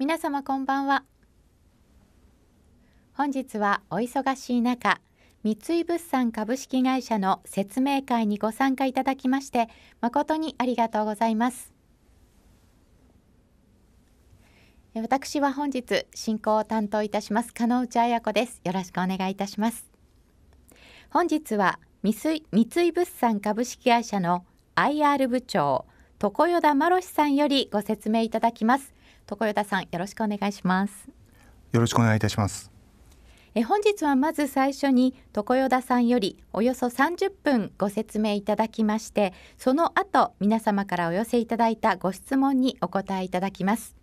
皆様こんばんは本日はお忙しい中三井物産株式会社の説明会にご参加いただきまして誠にありがとうございます私は本日進行を担当いたします加納内彩子ですよろしくお願いいたします本日は三井物産株式会社の IR 部長常代田真ろさんよりご説明いただきます床与田さんよろしくお願いしますよろしくお願いいたしますえ本日はまず最初に常世田さんよりおよそ30分ご説明いただきましてその後皆様からお寄せいただいたご質問にお答えいただきます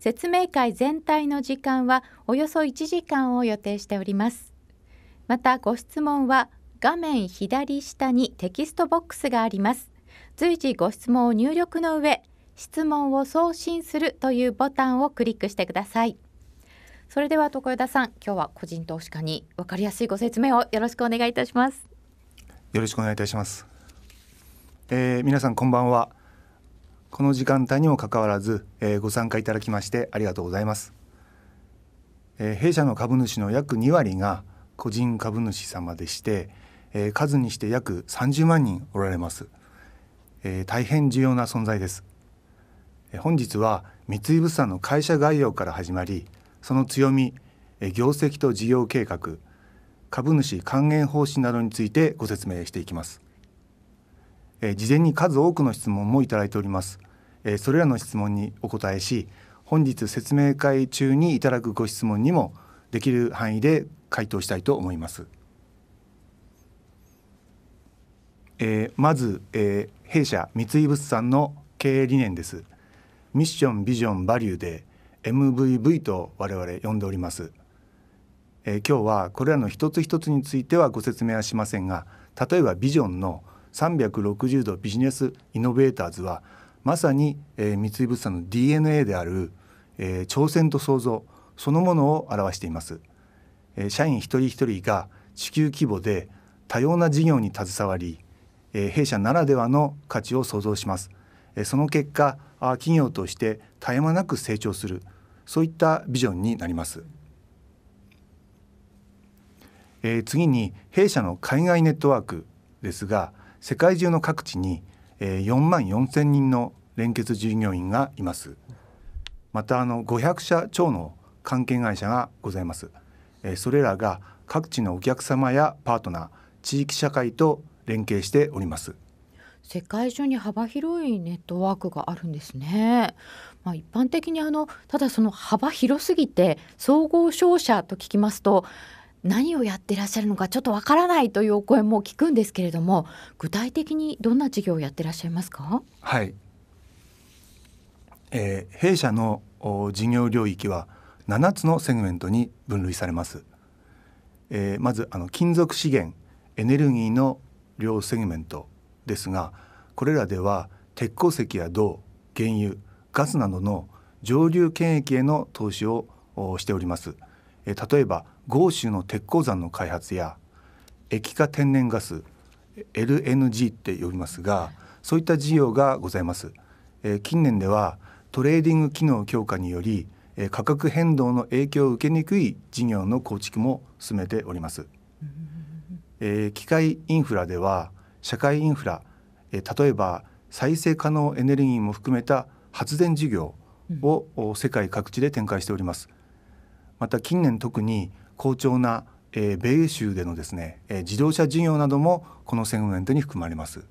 説明会全体の時間はおよそ1時間を予定しておりますまたご質問は画面左下にテキストボックスがあります随時ご質問を入力の上質問を送信するというボタンをクリックしてくださいそれでは床田さん今日は個人投資家にわかりやすいご説明をよろしくお願いいたしますよろしくお願いいたします、えー、皆さんこんばんはこの時間帯にもかかわらず、えー、ご参加いただきましてありがとうございます、えー、弊社の株主の約2割が個人株主様でして、えー、数にして約30万人おられます、えー、大変重要な存在です本日は三井物産の会社概要から始まりその強み業績と事業計画株主還元方針などについてご説明していきます事前に数多くの質問もいただいておりますそれらの質問にお答えし本日説明会中にいただくご質問にもできる範囲で回答したいと思います。えまず、え弊社三井物産の経営理念です。ミッションビジョンバリューで MVV と我々呼んでおります、えー、今日はこれらの一つ一つについてはご説明はしませんが例えばビジョンの360度ビジネスイノベーターズはまさに、えー、三井物産の DNA である、えー、挑戦と創造そのものを表しています、えー、社員一人一人が地球規模で多様な事業に携わり、えー、弊社ならではの価値を創造します、えー、その結果企業として絶え間なく成長するそういったビジョンになります。えー、次に弊社の海外ネットワークですが世界中の各地に、え4万4,000人の連結従業員がいます。またあの500社超の関係会社がございます。えそれらが各地のお客様やパートナー地域社会と連携しております。世界中に幅広いネットワークがあるんですね。まあ、一般的にあのただその幅広すぎて総合商社と聞きますと何をやってらっしゃるのかちょっとわからないというお声も聞くんですけれども具体的にどんな事業をやってらっしゃいますかはい、えー、弊社の事業領域は7つのセグメントに分類されます、えー、まずあの金属資源エネルギーの両セグメントですがこれらでは鉄鉱石や銅原油ガスなどの上流権益への投資をしております例えば豪州の鉄鉱山の開発や液化天然ガス LNG って呼びますがそういった事業がございます近年ではトレーディング機能強化により価格変動の影響を受けにくい事業の構築も進めております、え機械インフラでは社会インフラ、え例えば再生可能エネルギーも含めた発電事業を世界各地で展開しております。また近年特に好調な、え米州でのですね、え自動車事業などもこのセグメントに含まれます。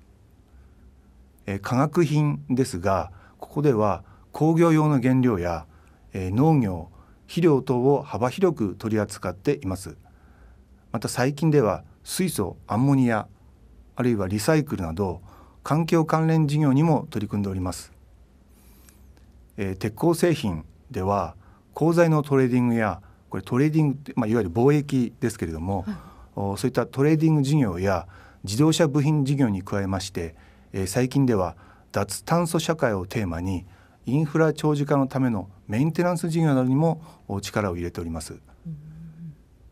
え化学品ですがここでは工業用の原料や、え農業肥料等を幅広く取り扱っています。また最近では水素アンモニアあるいはリサイクルなど環境関連事業にも取り組んでおります、えー、鉄鋼製品では鋼材のトレーディングやこれトレーディングまあ、いわゆる貿易ですけれども、はい、そういったトレーディング事業や自動車部品事業に加えまして、えー、最近では脱炭素社会をテーマにインフラ長寿化のためのメンテナンス事業などにも力を入れております、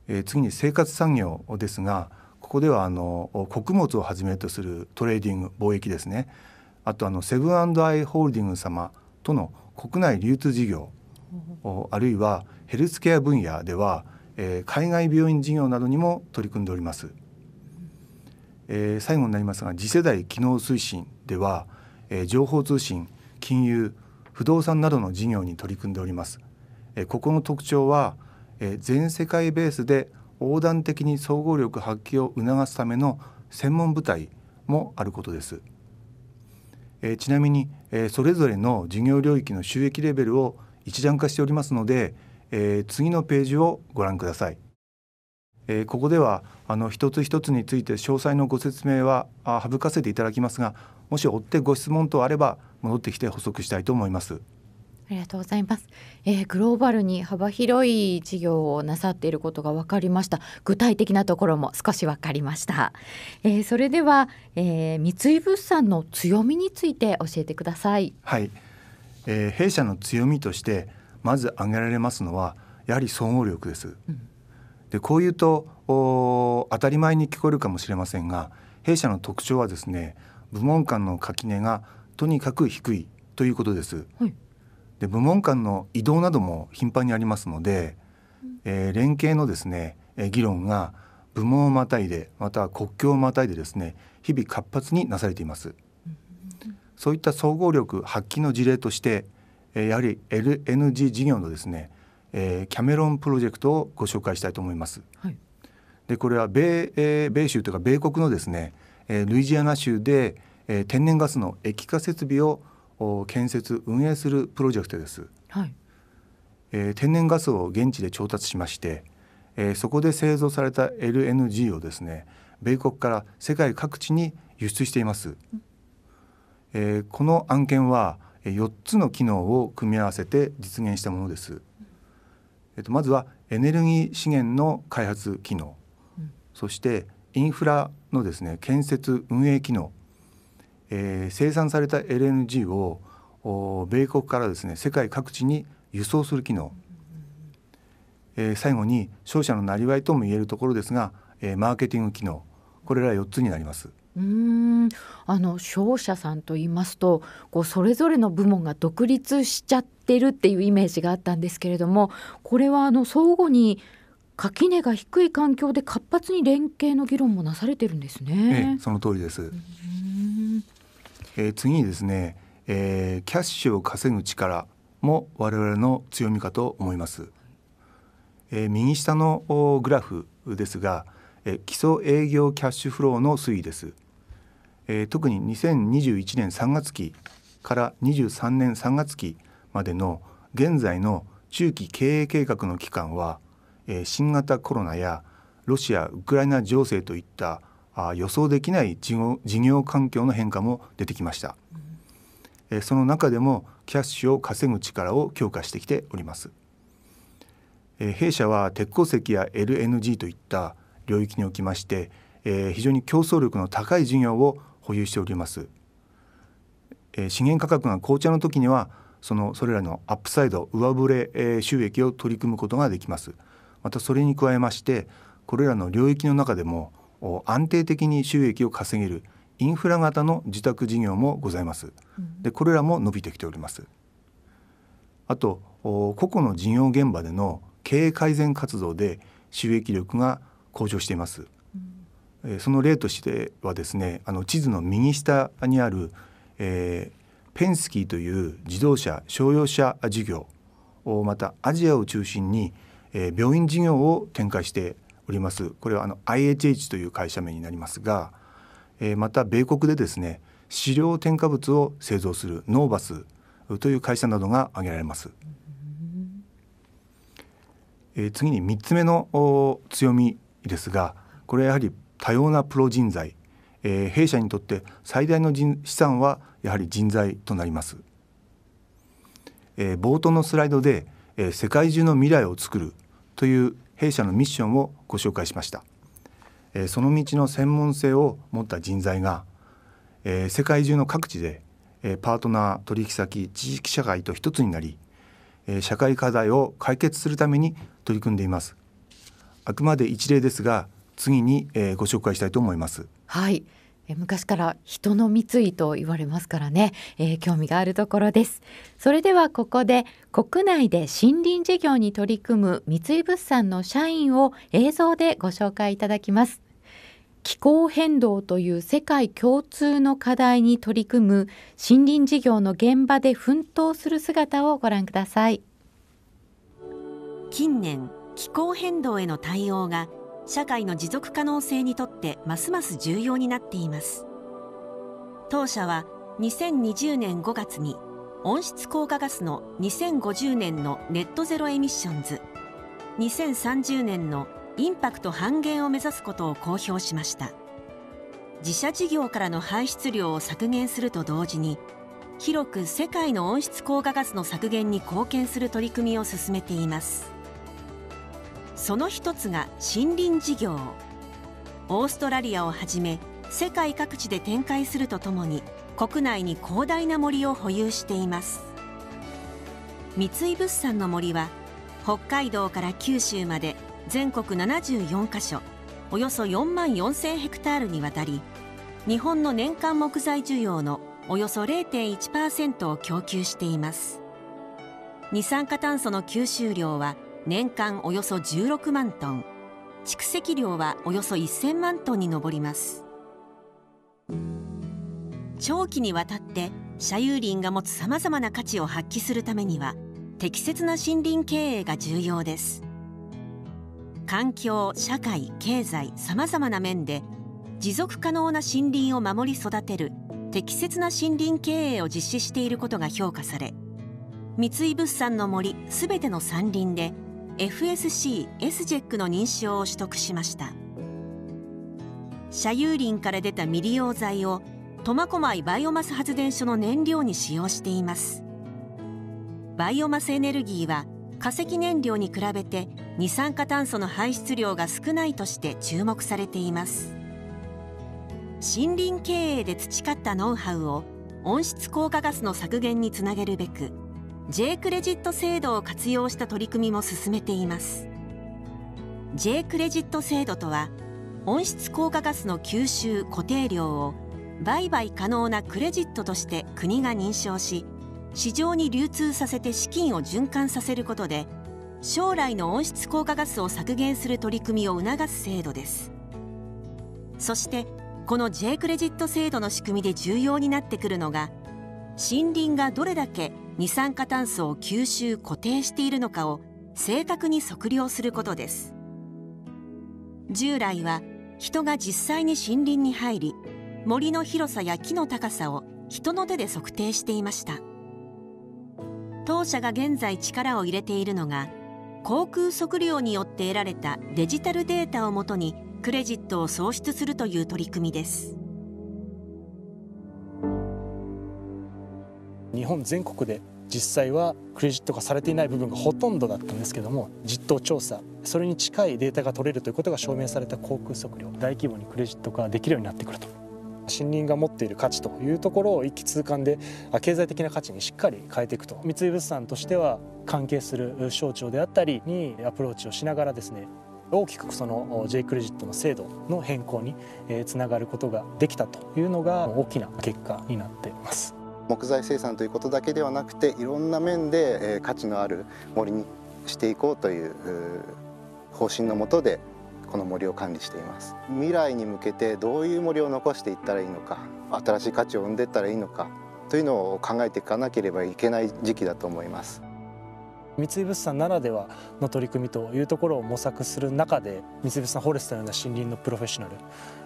えー、次に生活産業ですがここではあの穀物をはじめとするトレーディング貿易ですねあとあのセブンアイ・ホールディング様との国内流通事業あるいはヘルスケア分野では、えー、海外病院事業などにも取り組んでおります、えー、最後になりますが次世代機能推進では、えー、情報通信金融不動産などの事業に取り組んでおります、えここの特徴は、え全世界ベースで横断的に総合力発揮を促すための専門部隊もあることです。えちなみに、えそれぞれの事業領域の収益レベルを一覧化しておりますので、え次のページをご覧ください。えここではあの一つ一つについて詳細のご説明は省かせていただきますがもし追ってご質問等あれば戻ってきて補足したいと思います。ありがとうございます、えー、グローバルに幅広い事業をなさっていることが分かりました具体的なところも少し分かりました、えー、それでは、えー、三井物産の強みについて教えてくださいはい、えー、弊社の強みとしてまず挙げられますのはやはり総合力です、うん、でこういうと当たり前に聞こえるかもしれませんが弊社の特徴はですね部門間の垣根がとにかく低いということです、はいで部門間の移動なども頻繁にありますので、えー、連携のですね、えー、議論が部門をまたいでまたは国境をまたいでですね日々活発になされています。そういった総合力発揮の事例として、えー、やはり LNG 事業のですね、えー、キャメロンプロジェクトをご紹介したいと思います。はい、でこれは米,、えー、米州というか米国のですね、えー、ルイジアナ州で、えー、天然ガスの液化設備を建設運営するプロジェクトです、はいえー、天然ガスを現地で調達しまして、えー、そこで製造された LNG をですね米国から世界各地に輸出しています、えー、この案件は4つの機能を組み合わせて実現したものです、えっと、まずはエネルギー資源の開発機能、うん、そしてインフラのですね建設運営機能えー、生産された LNG を米国からですね世界各地に輸送する機能、えー、最後に商社のなりわいとも言えるところですが、えー、マーケティング機能これら4つになります。うんあの商社さんと言いますとこうそれぞれの部門が独立しちゃってるっていうイメージがあったんですけれどもこれはあの相互に垣根が低い環境で活発に連携の議論もなされてるんですね。ええ、その通りです。えー、次にですね、えー、キャッシュを稼ぐ力も我々の強みかと思います、えー、右下のグラフですが、えー、基礎営業キャッシュフローの推移です、えー、特に2021年3月期から23年3月期までの現在の中期経営計画の期間は、えー、新型コロナやロシア・ウクライナ情勢といったあ予想できない事業環境の変化も出てきました、うん、その中でもキャッシュを稼ぐ力を強化してきております弊社は鉄鉱石や LNG といった領域におきまして、え非常に競争力の高い事業を保有しております、え資源価格が紅茶の時にはそのそれらのアップサイド上振れ、え収益を取り組むことができますまたそれに加えましてこれらの領域の中でも安定的に収益を稼げるインフラ型の自宅事業もございますでこれらも伸びてきておりますあと個々の事業現場での経営改善活動で収益力が向上していますその例としてはですねあの地図の右下にある、えー、ペンスキーという自動車商用車事業またアジアを中心に、え病院事業を展開しておりますこれはあの IHH という会社名になりますが、えー、また米国でですね飼料添加物を製造するノーバスという会社などが挙げられます。えー、次に3つ目の強みですがこれはやはり多様なプロ人材、えー、弊社にとって最大の資産はやはり人材となります、えー、冒頭のスライドで、えー、世界中の未来を作るという弊社のミッションをご紹介しました、えその道の専門性を持った人材が、え世界中の各地で、えパートナー取引先地域社会と一つになり、え社会課題を解決するために取り組んでいますあくまで一例ですが次に、えご紹介したいと思いますはい昔から人の三井と言われますからね、えー、興味があるところですそれではここで国内で森林事業に取り組む三井物産の社員を映像でご紹介いただきます気候変動という世界共通の課題に取り組む森林事業の現場で奮闘する姿をご覧ください近年気候変動への対応が社会の持続可能性にとってますます重要になっています当社は2020年5月に温室効果ガスの2050年のネットゼロエミッションズ2030年のインパクト半減を目指すことを公表しました自社事業からの排出量を削減すると同時に広く世界の温室効果ガスの削減に貢献する取り組みを進めていますその一つが森林事業オーストラリアをはじめ世界各地で展開するとともに国内に広大な森を保有しています三井物産の森は北海道から九州まで全国74カ所およそ4万4000ヘクタールにわたり日本の年間木材需要のおよそ0.1%を供給しています二酸化炭素の吸収量は年間およそ16万トン蓄積量はおよそ1000万トンに上ります長期にわたって社有林が持つさまざまな価値を発揮するためには適切な森林経営が重要です環境社会経済さまざまな面で持続可能な森林を守り育てる適切な森林経営を実施していることが評価され三井物産の森すべての山林で FSC・ エスジェックの認証を取得しました社有林から出た未利用材を苫小牧バイオマス発電所の燃料に使用していますバイオマスエネルギーは化石燃料に比べて二酸化炭素の排出量が少ないとして注目されています森林経営で培ったノウハウを温室効果ガスの削減につなげるべく J クレジット制度を活用した取り組みも進めています J クレジット制度とは温室効果ガスの吸収固定量を売買可能なクレジットとして国が認証し市場に流通させて資金を循環させることで将来の温室効果ガスを削減する取り組みを促す制度ですそしてこの J クレジット制度の仕組みで重要になってくるのが森林がどれだけ二酸化炭素を吸収固定しているのかを正確に測量することです従来は人が実際に森林に入り森の広さや木の高さを人の手で測定していました当社が現在力を入れているのが航空測量によって得られたデジタルデータをもとにクレジットを創出するという取り組みです日本全国で実際はクレジット化されていない部分がほとんどだったんですけども実頭調査それに近いデータが取れるということが証明された航空測量大規模にクレジット化できるようになってくると森林が持っている価値というところを一気通貫で経済的な価値にしっかり変えていくと三井物産としては関係する省庁であったりにアプローチをしながらですね大きくその J クレジットの制度の変更につながることができたというのが大きな結果になっています。木材生産ということだけではなくていろんな面で価値のある森にしていこうという方針のもとでこの森を管理しています未来に向けてどういう森を残していったらいいのか新しい価値を生んでいったらいいのかというのを考えていかなければいけない時期だと思います三井物産ならではの取り組みというところを模索する中で三井物産フォレストのような森林のプロフェッショナル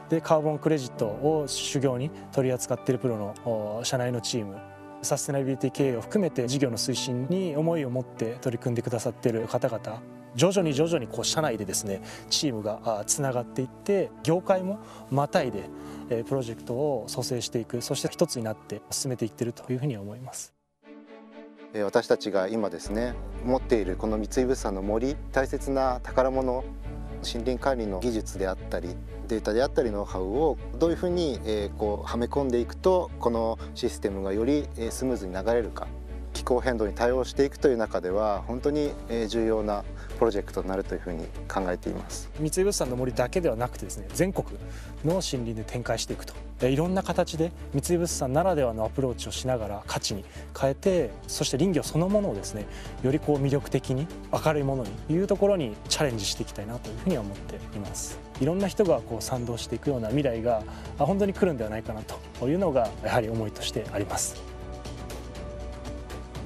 でカーボンクレジットを主業に取り扱っているプロの社内のチームサステナビリティ経営を含めて事業の推進に思いを持って取り組んでくださっている方々徐々に徐々にこう社内でですねチームがつながっていって業界もまたいでプロジェクトを蘇生していくそして一つになって進めていってるというふうに思います私たちが今ですね持っているこの三井物産の森大切な宝物森林管理の技術であったりデータであったりノウハウをどういうふうに、えー、こうはめ込んでいくとこのシステムがよりえスムーズに流れるか気候変動に対応していくという中では本当にえ重要なプロジェクトになるというふうに考えています三井物産の森だけではなくてですね全国の森林で展開していくといろんな形で三井物産ならではのアプローチをしながら価値に変えてそして林業そのものをですねよりこう魅力的に明るいものにいうところにチャレンジしていきたいなというふうには思っていますいろんな人がこう賛同していくような未来が本当に来るんではないかなというのがやはり思いとしてあります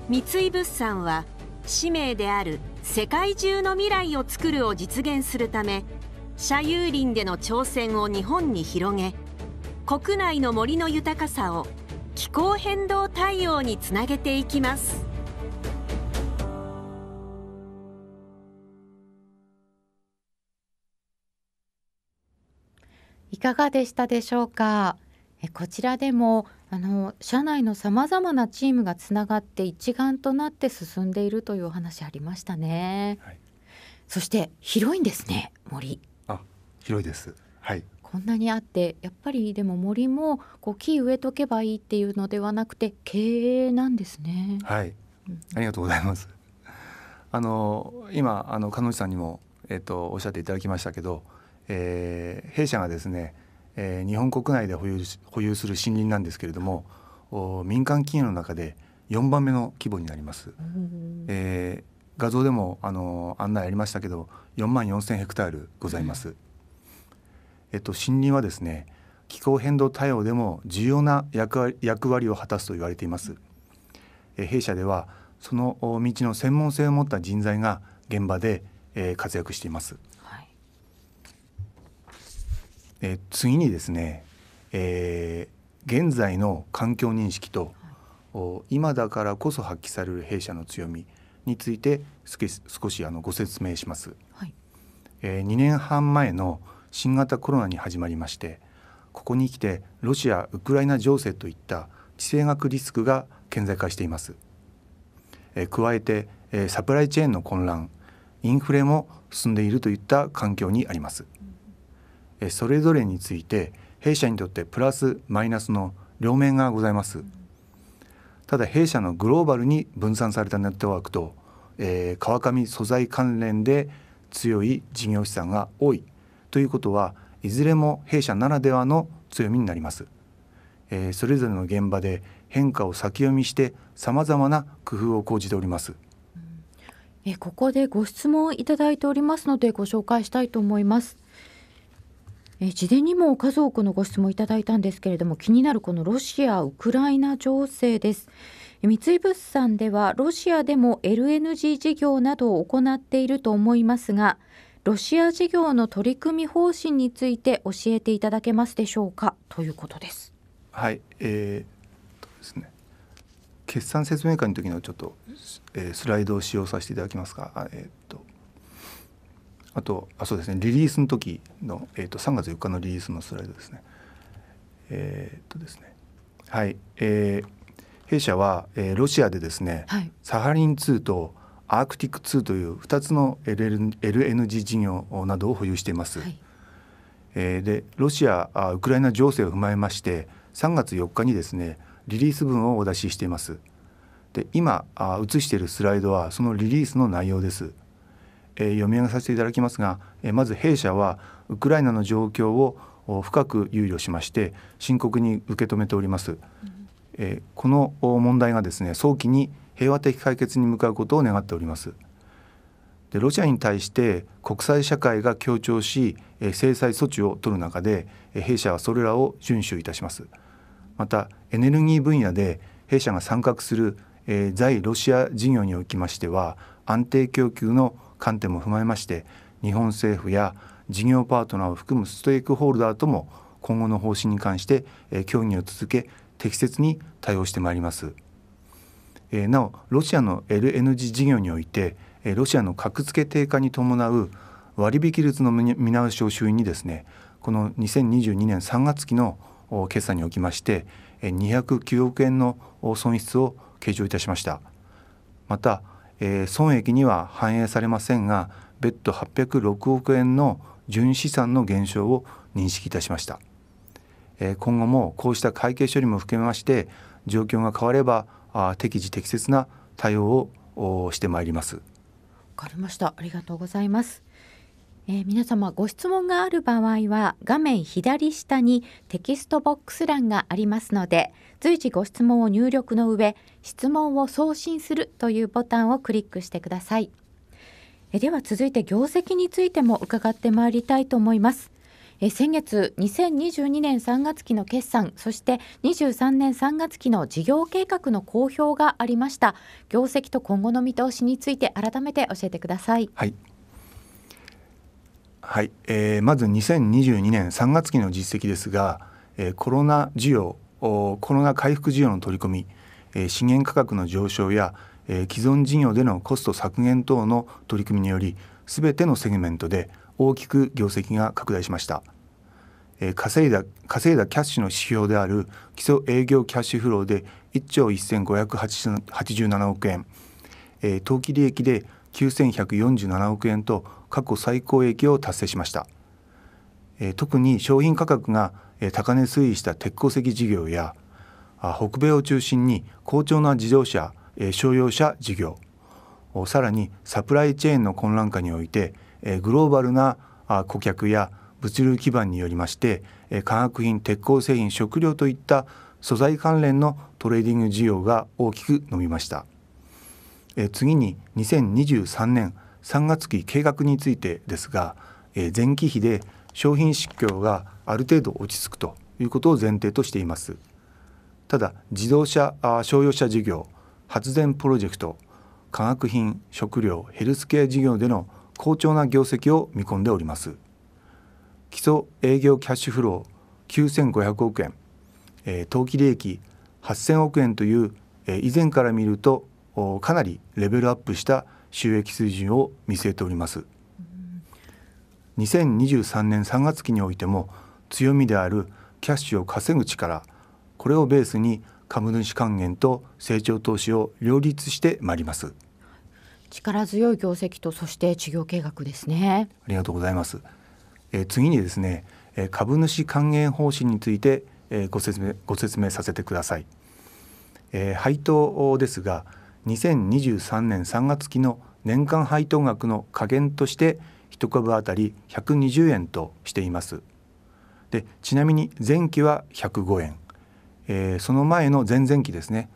三井物産は使命である世界中の未来をつくるを実現するため社有林での挑戦を日本に広げ国内の森の豊かさを気候変動対応につなげていきますいかがでしたでしょうかこちらでもあの社内のさまざまなチームがつながって一丸となって進んでいるというお話ありましたね。はい、そして広いんですね森。あ広いです。はい。こんなにあってやっぱりでも森もこう木植えとけばいいっていうのではなくて経営なんですね。はい。ありがとうございます。あの今あの彼女さんにもえっとおっしゃっていただきましたけど、えー、弊社がですねえー、日本国内で保有保有する森林なんですけれども民間企業の中で4番目の規模になります。えー、画像でもあの案内ありましたけど4万4,000ヘクタールございます、えっと、森林はですね気候変動対応でも重要な役割を果たすと言われています、え弊社ではその道の専門性を持った人材が現場で、え活躍していますえー、次にですね、えー、現在の環境認識と、はい、今だからこそ発揮される弊社の強みについて少しあのご説明します、はい、えー、2年半前の新型コロナに始まりましてここに来てロシア・ウクライナ情勢といった地政学リスクが顕在化しています、えー、加えて、えー、サプライチェーンの混乱インフレも進んでいるといった環境にありますそれぞれについて弊社にとってプラスマイナスの両面がございますただ弊社のグローバルに分散されたネットワークと、えー、川上素材関連で強い事業資産が多いということはいずれも弊社ならではの強みになります、えー、それぞれの現場で変化を先読みして様々な工夫を講じておりますえここでご質問いただいておりますのでご紹介したいと思いますえ事前にも数多くのご質問いただいたんですけれども気になるこのロシア・ウクライナ情勢です。三井物産ではロシアでも LNG 事業などを行っていると思いますがロシア事業の取り組み方針について教えていただけますでしょうかということです。はい、えーとですね、決算説明会の時のちょっと、えー、スライドを使用させていただきますが、えーとあとあそうですねリリースの時の、えーと、3月4日のリリースのスライドですねえー、っとですねはいえー、弊社は、えー、ロシアでですね、はい、サハリン2とアークティック2という2つの LNG 事業などを保有しています、はい、えー、でロシアあウクライナ情勢を踏まえまして3月4日にですねリリース分をお出ししていますで今あ映しているスライドはそのリリースの内容ですえ読み上げさせていただきますが、えまず弊社はウクライナの状況を深く憂慮しまして深刻に受け止めております、え、うん、この問題がですね早期に平和的解決に向かうことを願っておりますでロシアに対して国際社会が協調し制裁措置を取る中で弊社はそれらを遵守いたしますまたエネルギー分野で弊社が参画する在ロシア事業におきましては安定供給の観点も踏まえまして日本政府や事業パートナーを含むステークホルダーとも今後の方針に関して、協議を続け適切に対応してまいります、なおロシアの LNG 事業において、ロシアの格付け低下に伴う割引率の見直しを衆院にですねこの2022年3月期の決算におきまして209億円の損失を計上いたしましたまたえー、損益には反映されませんが別途806億円の純資産の減少を認識いたしました、えー、今後もこうした会計処理も含めまして状況が変わればあ適時適切な対応をしてまいりますわかりましたありがとうございますえー、皆様ご質問がある場合は画面左下にテキストボックス欄がありますので随時ご質問を入力の上質問を送信するというボタンをクリックしてくださいえでは続いて業績についても伺ってまいりたいと思いますえ先月2022年3月期の決算そして23年3月期の事業計画の公表がありました業績と今後の見通しについて改めて教えてくださいはいはい、えー、まず2022年3月期の実績ですが、えー、コロナ需要コロナ回復需要の取り組み、えー、資源価格の上昇や、えー、既存事業でのコスト削減等の取り組みによりすべてのセグメントで大きく業績が拡大しました、えー、稼いだ稼いだキャッシュの指標である基礎営業キャッシュフローで1兆1587億円、えー、当期利益で9147億円と過去最高益を達成しました、え特に商品価格が高値推移した鉄鉱石事業や北米を中心に好調な自動車商用車事業さらにサプライチェーンの混乱下においてグローバルな顧客や物流基盤によりまして化学品鉄鋼製品食料といった素材関連のトレーディング需要が大きく伸びました次に2023年3月期計画についてですが、えー、前期比で商品失業がある程度落ち着くということを前提としていますただ自動車あ商用車事業発電プロジェクト化学品食料ヘルスケア事業での好調な業績を見込んでおります基礎営業キャッシュフロー9500億円、えー、当期利益8000億円という、えー、以前から見るとかなりレベルアップした収益水準を見据えております2023年3月期においても強みであるキャッシュを稼ぐ力これをベースに株主還元と成長投資を両立してまいります力強い業績とそして事業計画ですねありがとうございますえ次にですね、え株主還元方針について、えご説明ご説明させてください、え配当ですが2023年3月期の年間配当額の下限として1株当たり120円としています。でちなみに前期は105円、えー、その前の前々期ですね、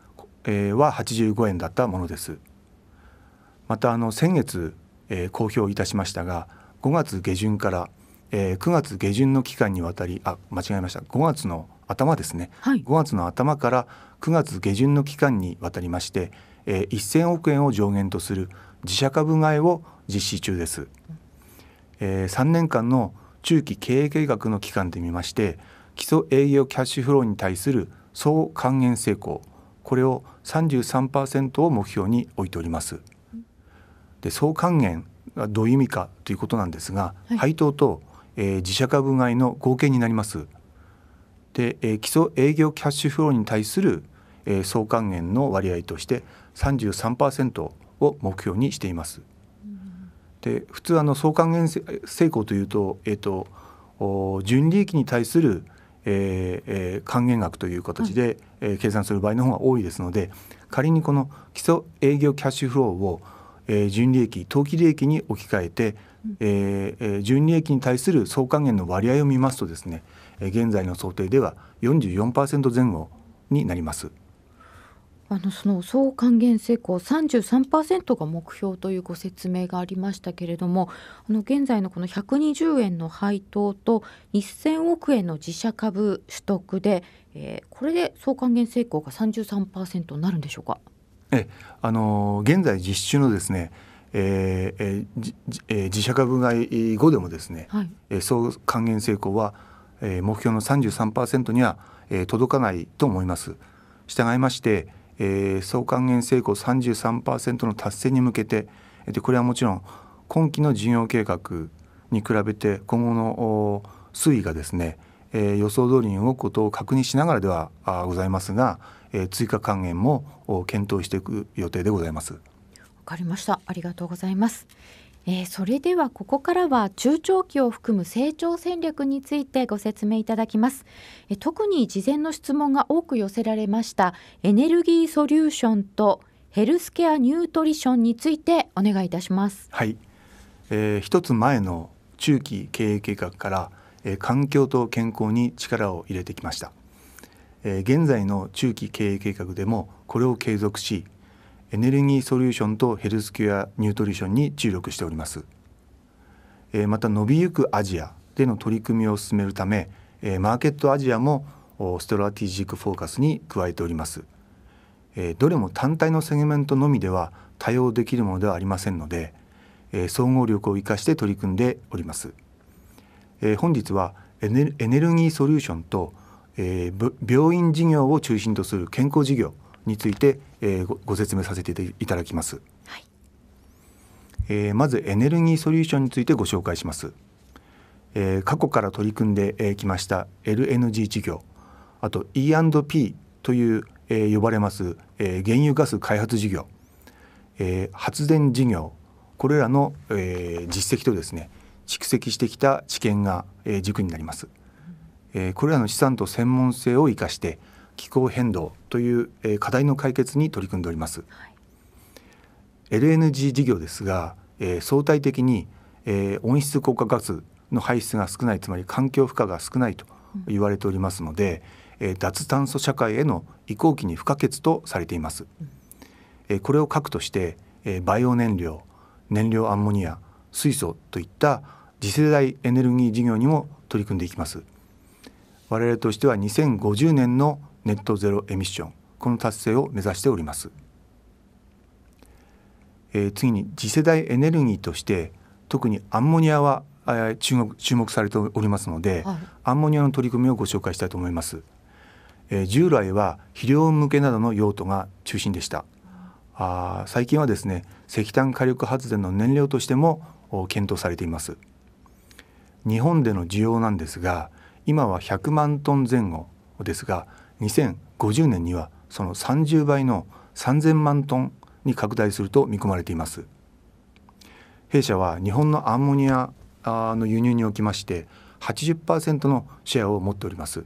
えー、は85円だったものです。またあの先月、えー、公表いたしましたが5月下旬から、えー、9月下旬の期間にわたりあ間違えました5月の頭ですね、はい、5月の頭から9月下旬の期間にわたりましてえー、1000億円を上限とする自社株買いを実施中です、え3年間の中期経営計画の期間で見まして基礎営業キャッシュフローに対する総還元成功これを33%を目標に置いておりますで総還元がどういう意味かということなんですが、はい、配当と、えー、自社株買いの合計になりますで、えー、基礎営業キャッシュフローに対する、えー、総還元の割合として33%を目標にしています。で普通あの総還元成功というと,、えーと、純利益に対する、えーえ還元額という形で、はい、えー、計算する場合の方が多いですので仮にこの基礎営業キャッシュフローを、えー、純利益当期利益に置き換えて、えー、純利益に対する総還元の割合を見ますとですね現在の想定では44%前後になります。あのその総還元成功三三十パーセントが目標というご説明がありましたけれどもあの現在のこの百二十円の配当と一千億円の自社株取得で、えー、これで総還元成功が三三十パーセントになるんでしょうかえあの現在実施のですねえーえー、自社株買い後でもですね、はい、総還元成功は、えー、目標の三三十パーセントには、えー、届かないと思います。従いまして、えー、総還元成功33%の達成に向けてでこれはもちろん今期の事業計画に比べて今後の推移がですね、えー、予想通りに動くことを確認しながらではございますが、えー、追加還元も検討していく予定でございます。わかりました。ありがとうございます。えー、それではここからは中長期を含む成長戦略についてご説明いただきます、えー、特に事前の質問が多く寄せられましたエネルギーソリューションとヘルスケアニュートリションについてお願いいたしますはい、えー、一つ前の中期経営計画から、えー、環境と健康に力を入れてきました、えー、現在の中期経営計画でもこれを継続しエネルギーソリューションとヘルスケアニュートリションに注力しております。また伸びゆくアジアでの取り組みを進めるためマーケットアジアもストラティジックフォーカスに加えております。どれも単体のセグメントのみでは対応できるものではありませんので総合力を生かして取り組んでおります。本日はエネルギーソリューションと病院事業を中心とする健康事業について、えー、ご説明させていただきます、はい、えー、まずエネルギーソリューションについてご紹介します、えー、過去から取り組んできました LNG 事業あと E&P という、え呼ばれます、え原油ガス開発事業、え発電事業これらの、え実績とですね蓄積してきた知見が、え軸になります、えこれらの資産と専門性を生かして気候変動という、課題の解決に取り組んでおります、はい、LNG 事業ですが、え相対的に、え温室効果ガスの排出が少ないつまり環境負荷が少ないと言われておりますので、え脱炭素社会への移行期に不可欠とされています、えこれを核として、えバイオ燃料燃料アンモニア水素といった次世代エネルギー事業にも取り組んでいきます我々としては2050年のネットゼロエミッションこの達成を目指しております、えー、次に次世代エネルギーとして特にアンモニアは注目注目されておりますので、はい、アンモニアの取り組みをご紹介したいと思います、えー、従来は肥料向けなどの用途が中心でしたあ最近はですね石炭火力発電の燃料としても検討されています日本での需要なんですが今は100万トン前後ですが2050年にはその30倍の3000万トンに拡大すると見込まれています弊社は日本のアンモニアの輸入におきまして80%のシェアを持っております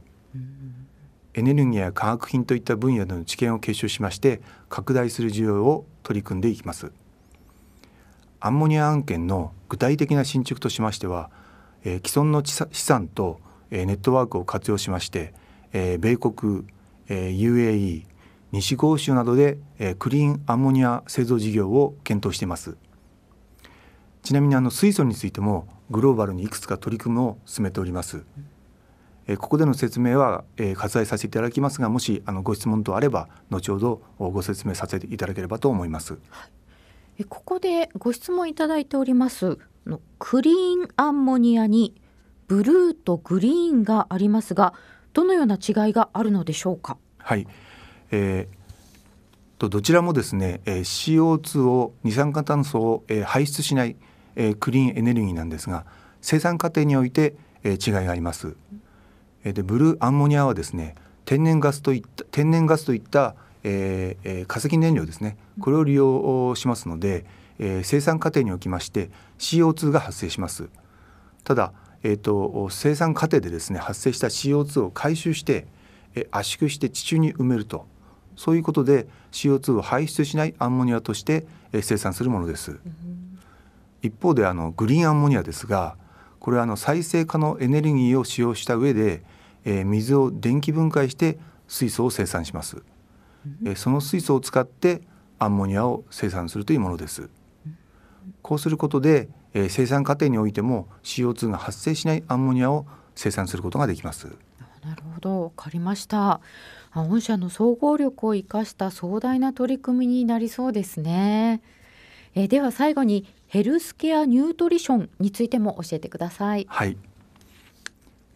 エネルギーや化学品といった分野での知見を結集しまして拡大する需要を取り組んでいきますアンモニア案件の具体的な進捗としましては、え既存の資産と、えネットワークを活用しましてえー、米国、えー、UAE 西豪州などで、えー、クリーンアンモニア製造事業を検討していますちなみにあの水素についてもグローバルにいくつか取り組みを進めております、えー、ここでの説明は、えー、割愛させていただきますがもしあのご質問等あれば後ほどご説明させていただければと思います、はい、えここでご質問いただいておりますのクリーンアンモニアにブルーとグリーンがありますがどのような違いがあるのでしょうか。はい、えーとどちらもですね、え CO2 を二酸化炭素を、え排出しない、えクリーンエネルギーなんですが生産過程において、え違いがあります。えでブルーアンモニアはですね天然ガスといった天然ガスといった、えー化石燃料ですねこれを利用しますので、え生産過程におきまして CO2 が発生します。ただえーと、生産過程でですね発生した CO2 を回収して、え圧縮して地中に埋めるとそういうことで CO2 を排出しないアンモニアとして、え生産するものです。うん、一方であのグリーンアンモニアですがこれはあの再生可能エネルギーを使用した上で、え水を電気分解して水素を生産します、え、うん、その水素を使ってアンモニアを生産するというものです。こうすることでえー、生産過程においても CO2 が発生しないアンモニアを生産することができます。なるほど、分かりました。御社の総合力を生かした壮大な取り組みになりそうですね。えでは最後にヘルスケアニュートリションについても教えてください。はい。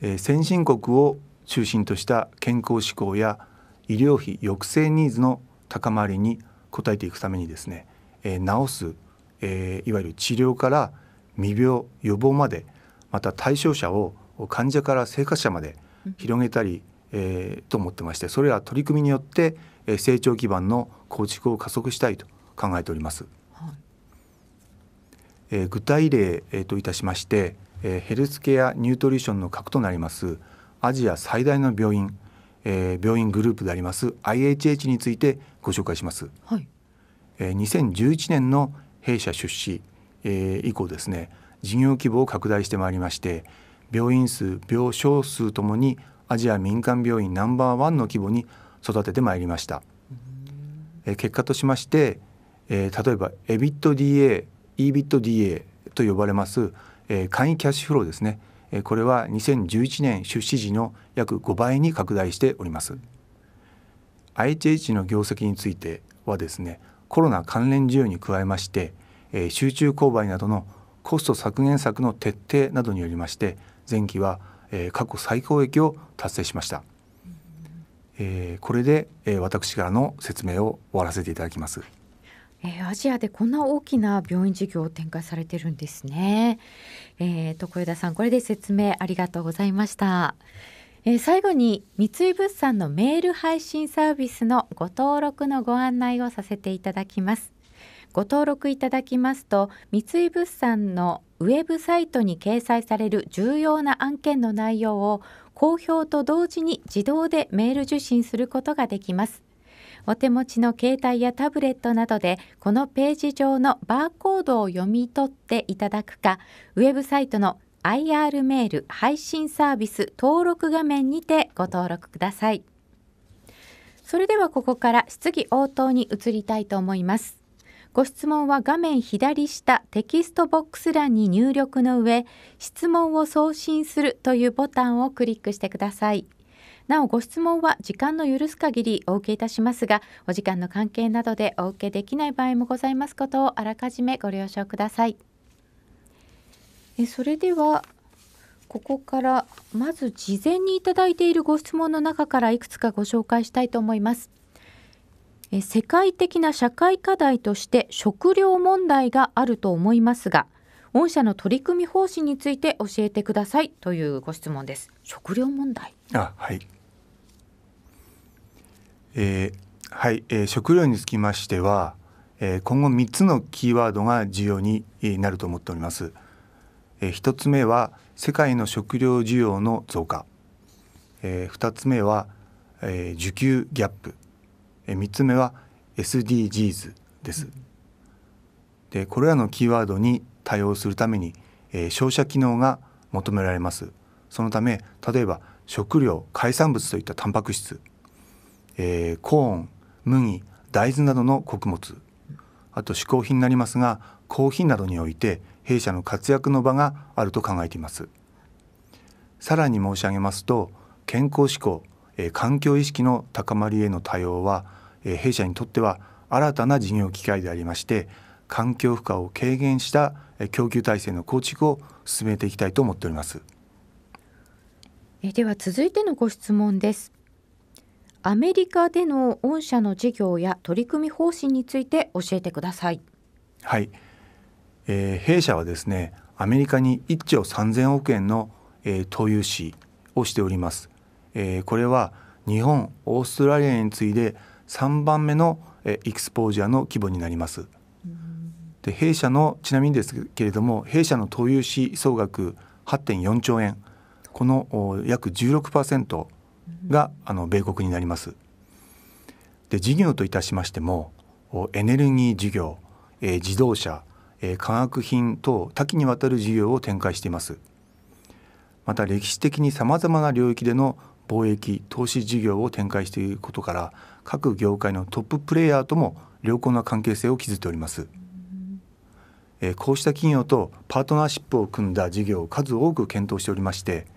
えー、先進国を中心とした健康志向や医療費抑制ニーズの高まりに応えていくためにですね、えー、治す、えー、いわゆる治療から未病予防までまた対象者を患者から生活者まで広げたり、えー、と思ってましてそれら取り組みによって成長基盤の構築を加速したいと考えております。はい、えー、具体例、えー、といたしまして、えー、ヘルスケアニュートリションの核となりますアジア最大の病院、えー、病院グループであります IHH についてご紹介します。はいえー、2011年の弊社出資え以降ですね事業規模を拡大してまいりまして病院数病床数ともにアジア民間病院ナンバーワンの規模に育ててまいりました、え結果としまして、え例えば EBITDA、EBITDA と呼ばれます、え簡易キャッシュフローですね、えこれは2011年出資時の約5倍に拡大しております IHH の業績についてはですねコロナ関連需要に加えましてえ集中購買などのコスト削減策の徹底などによりまして前期は、え過去最高益を達成しました、えこれで、え私からの説明を終わらせていただきます。えアジアでこんな大きな病院事業を展開されてるんですね。えーと、と小枝さんこれで説明ありがとうございました。えー、最後に三井物産のメール配信サービスのご登録のご案内をさせていただきます。ご登録いただきますと三井物産のウェブサイトに掲載される重要な案件の内容を公表と同時に自動でメール受信することができます。お手持ちの携帯やタブレットなどでこのページ上のバーコードを読み取っていただくかウェブサイトの IR メール配信サービス登録画面にてご登録くださいそれではここから質疑応答に移りたいと思いますご質問は画面左下テキストボックス欄に入力の上質問を送信するというボタンをクリックしてくださいなおご質問は時間の許す限りお受けいたしますがお時間の関係などでお受けできない場合もございますことをあらかじめご了承くださいえそれではここからまず事前にいただいているご質問の中からいくつかご紹介したいと思います。え世界的な社会課題として食料問題があると思いますが御社の取り組み方針について教えてくださいというご質問です食料問題あはいえー、はい、えー、食料につきましては、えー、今後3つのキーワードが重要になると思っております、えー、1つ目は世界の食料需要の増加、えー、2つ目は、えー、需給ギャップえ3つ目は SDGs です。でこれらのキーワードに対応するために、えー、照射機能が求められます。そのため例えば食料海産物といったタンパク質、えー、コーン麦大豆などの穀物あと嗜好品になりますがコーヒーなどにおいて弊社の活躍の場があると考えていますさらに申し上げますと健康志向え環境意識の高まりへの対応は、え弊社にとっては新たな事業機会でありまして環境負荷を軽減した供給体制の構築を進めていきたいと思っております。えでは続いてのご質問です。アメリカでの御社の事業や取り組み方針について教えてください。はい、えー、弊社はですねアメリカに1兆3000億円の、えー、投融資をしております。えー、これは日本オーストラリアに次いで3番目の、えー、エクスポージャーの規模になります。で弊社のちなみにですけれども弊社の投融資総額8.4兆円この約16%があの米国になります。で事業といたしましてもエネルギー事業、えー、自動車、えー、化学品等多岐にわたる事業を展開しています。また歴史的にさまざまな領域での貿易投資事業を展開していることから各業界のトッププレイヤーとも良好な関係性を築いております、えこうした企業とパートナーシップを組んだ事業を数多く検討しておりまして、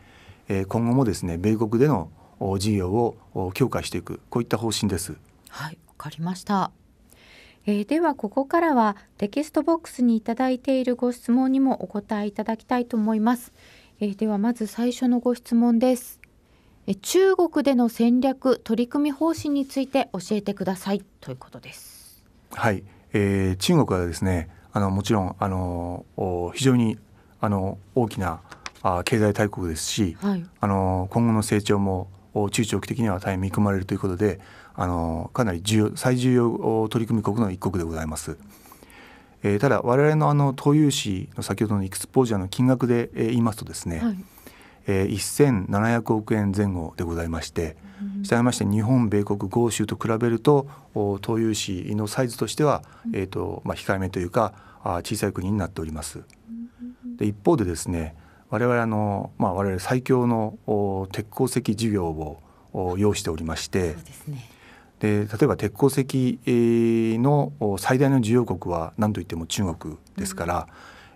え今後もですね米国での事業を強化していくこういった方針ですはいわかりましたえー、ではここからはテキストボックスにいただいているご質問にもお答えいただきたいと思います、えー、ではまず最初のご質問です中国での戦略取り組み方針について教えてくださいということです。はい、えー、中国はですねあのもちろんあの非常にあの大きなあ経済大国ですし、はい、あの今後の成長も中長期的には大変見込まれるということであのかなり重要最重要取り組み国の一国でございます。えー、ただ我々のあの投融資の先ほどのエクスポージャーの金額で、えー、言いますとですね、はいえー、1700億円前後でございまして、したがいまして日本米国豪州と比べると投融資のサイズとしては、えーとまあ、控えめというかあ小さい国になっております。で一方でですね我々あの、まあ、我々最強の鉄鉱石事業を要しておりましてで、ね、例えば鉄鉱石の最大の需要国は何といっても中国ですから、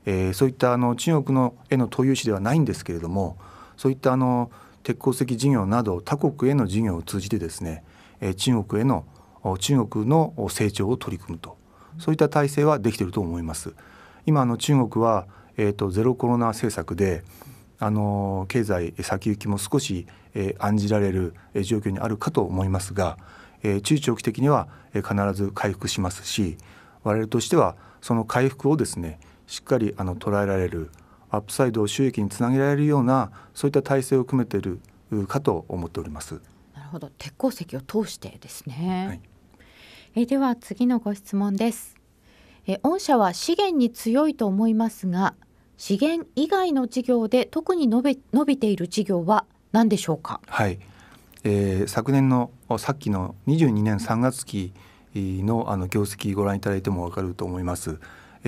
うん、えー、そういったあの中国のへの投融資ではないんですけれどもそういったあの鉄鉱石事業など他国への事業を通じてですね中国への中国の成長を取り組むとそういった体制はできていると思います。今あの中国は、えーと、ゼロコロナ政策であの経済先行きも少し、えー、案じられる状況にあるかと思いますが、えー、中長期的には、え必ず回復しますし我々としてはその回復をですねしっかりあの捉えられるアップサイドを収益につなげられるようなそういった体制を組めているかと思っております。なるほど鉄鉱石を通してですね、はい、えでは次のご質問ですえ御社は資源に強いと思いますが資源以外の事業で特に伸び伸びている事業は何でしょうか、はいえー、昨年のさっきの22年3月期のあの業績ご覧いただいても分かると思います。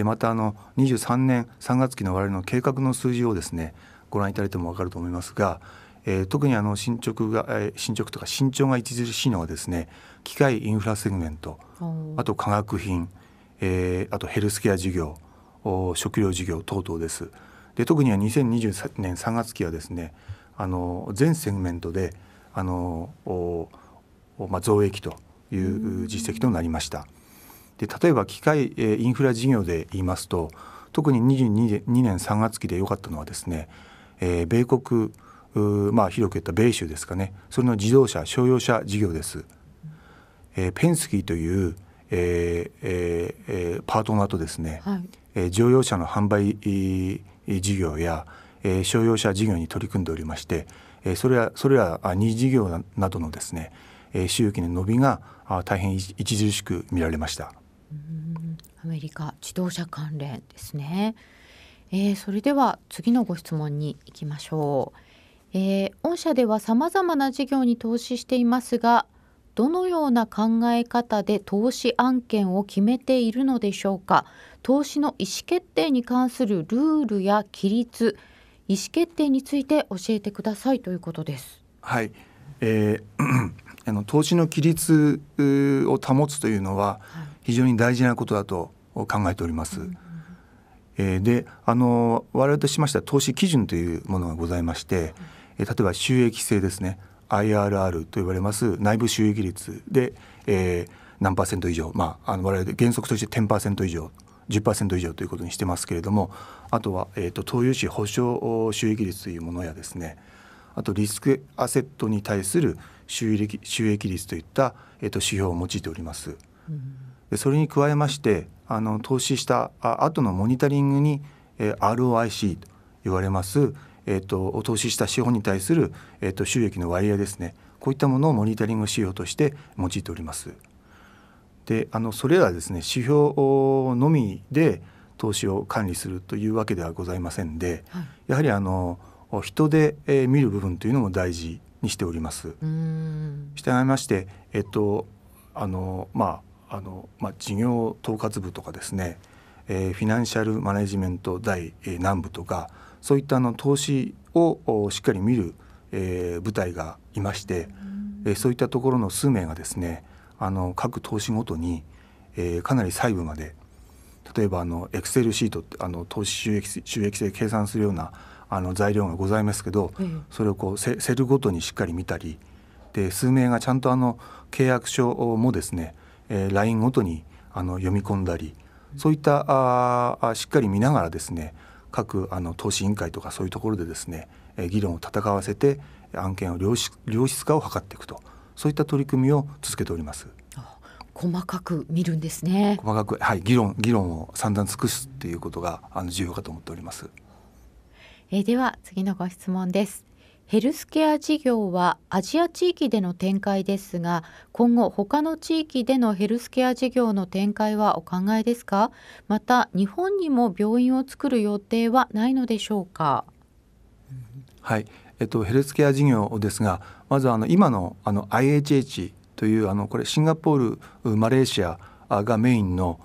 またあの23年3月期の我々の計画の数字をですねご覧いただいても分かると思いますが、えー、特にあの進捗が、えー、進捗とか進捗が著しいのはですね機械インフラセグメントあと化学品、えー、あとヘルスケア事業食料事業等々です。で特には2 0 2 3年3月期はですねあの全セグメントであの、まあ、増益という実績となりました。うんで例えば機械、えインフラ事業で言いますと特に22年3月期で良かったのはですね、え米国まあ、広く言った米州ですかねそれの自動車商用車事業です、えペンスキーという、えーえー、パートナーとですね、はい、え乗用車の販売事業や、え商用車事業に取り組んでおりまして、えそれはそれら2事業などのですね、え収益の伸びが大変著しく見られました。アメリカ自動車関連ですね。えー、それでは次のご質問に行きましょう。えー、御社では様々な事業に投資していますが、どのような考え方で投資案件を決めているのでしょうか。投資の意思決定に関するルールや規律、意思決定について教えてくださいということです。はい。えー、あの投資の規律を保つというのは、はい非常に大事なことだと考えております。うんえー、であの我々としましては投資基準というものがございまして、例えば収益性ですね IRR と呼ばれます内部収益率で、えー、何パーセント以上、まあ、あの我々原則として10%以上10%以上ということにしてますけれどもあとは、えーと、投融資保証収益率というものやですねあとリスクアセットに対する収益収益率といった、えーと指標を用いております。うんでそれに加えましてあの投資した後のモニタリングに、え ROIC と言われます、えっと、投資した資本に対する、えっと、収益の割合ですねこういったものをモニタリング指標として用いております。であのそれらですね指標のみで投資を管理するというわけではございませんで、はい、やはりあの人で、え見る部分というのも大事にしております。従いまして、えっとあのまあ、あの、まあ、事業統括部とかですね、えー、フィナンシャルマネジメント第、え南部とかそういったあの投資をしっかり見る、えー、部隊がいまして、え、うん、そういったところの数名がですねあの各投資ごとに、えー、かなり細部まで例えばあのエクセルシートってあの投資収益収益性計算するようなあの材料がございますけど、うん、それをこうセセルごとにしっかり見たりで数名がちゃんとあの契約書もですねえー、ライごとにあの読み込んだりそういったあしっかり見ながらですね各あの投資委員会とかそういうところでですね、え議論を戦わせて案件を良質良質化を図っていくとそういった取り組みを続けております。細かく見るんですね。細かく、はい、議論、議論を散々尽くすっていうことが、あの重要かと思っております。えでは、次のご質問です。ヘルスケア事業はアジア地域での展開ですが今後他の地域でのヘルスケア事業の展開はお考えですかまた日本にも病院を作る予定はないのでしょうかはい、えっと、ヘルスケア事業ですがまずあの今のあの IHH というあのこれシンガポールマレーシアがメインの